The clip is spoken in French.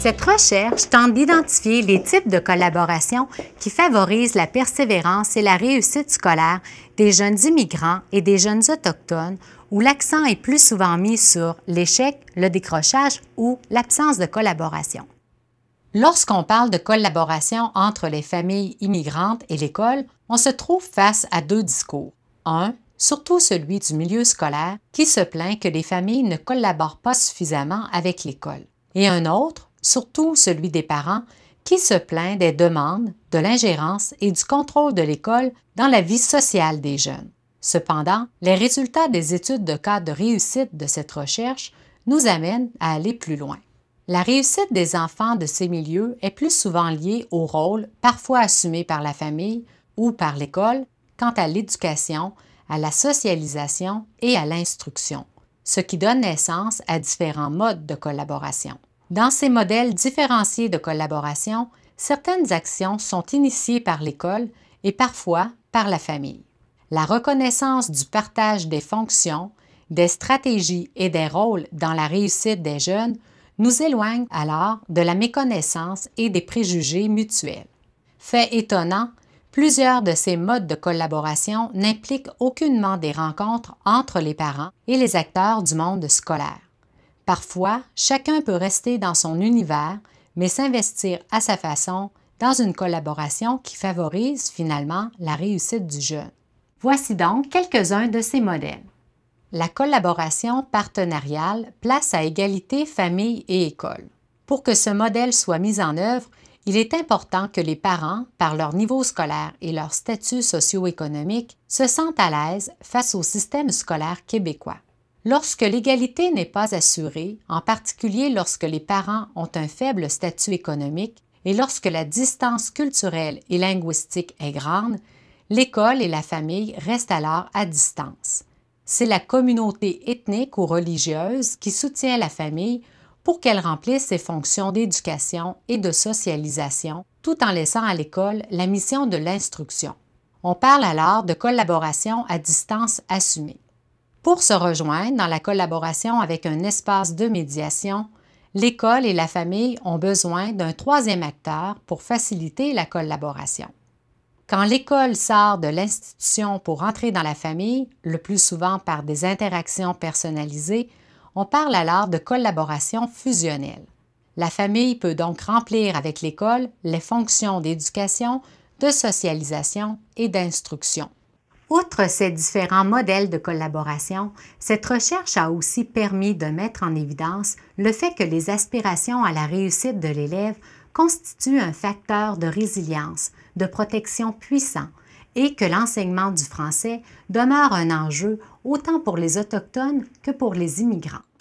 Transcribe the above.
Cette recherche tente d'identifier les types de collaboration qui favorisent la persévérance et la réussite scolaire des jeunes immigrants et des jeunes autochtones où l'accent est plus souvent mis sur l'échec, le décrochage ou l'absence de collaboration. Lorsqu'on parle de collaboration entre les familles immigrantes et l'école, on se trouve face à deux discours. Un, surtout celui du milieu scolaire, qui se plaint que les familles ne collaborent pas suffisamment avec l'école. Et un autre, surtout celui des parents, qui se plaint des demandes, de l'ingérence et du contrôle de l'école dans la vie sociale des jeunes. Cependant, les résultats des études de cas de réussite de cette recherche nous amènent à aller plus loin. La réussite des enfants de ces milieux est plus souvent liée au rôle, parfois assumé par la famille ou par l'école, quant à l'éducation, à la socialisation et à l'instruction, ce qui donne naissance à différents modes de collaboration. Dans ces modèles différenciés de collaboration, certaines actions sont initiées par l'école et parfois par la famille. La reconnaissance du partage des fonctions, des stratégies et des rôles dans la réussite des jeunes nous éloigne alors de la méconnaissance et des préjugés mutuels. Fait étonnant, plusieurs de ces modes de collaboration n'impliquent aucunement des rencontres entre les parents et les acteurs du monde scolaire. Parfois, chacun peut rester dans son univers, mais s'investir à sa façon dans une collaboration qui favorise finalement la réussite du jeune. Voici donc quelques-uns de ces modèles. La collaboration partenariale place à égalité famille et école. Pour que ce modèle soit mis en œuvre, il est important que les parents, par leur niveau scolaire et leur statut socio-économique, se sentent à l'aise face au système scolaire québécois. Lorsque l'égalité n'est pas assurée, en particulier lorsque les parents ont un faible statut économique et lorsque la distance culturelle et linguistique est grande, l'école et la famille restent alors à distance. C'est la communauté ethnique ou religieuse qui soutient la famille pour qu'elle remplisse ses fonctions d'éducation et de socialisation, tout en laissant à l'école la mission de l'instruction. On parle alors de collaboration à distance assumée pour se rejoindre dans la collaboration avec un espace de médiation, l'école et la famille ont besoin d'un troisième acteur pour faciliter la collaboration. Quand l'école sort de l'institution pour entrer dans la famille, le plus souvent par des interactions personnalisées, on parle alors de collaboration fusionnelle. La famille peut donc remplir avec l'école les fonctions d'éducation, de socialisation et d'instruction. Outre ces différents modèles de collaboration, cette recherche a aussi permis de mettre en évidence le fait que les aspirations à la réussite de l'élève constituent un facteur de résilience, de protection puissant, et que l'enseignement du français demeure un enjeu autant pour les Autochtones que pour les immigrants.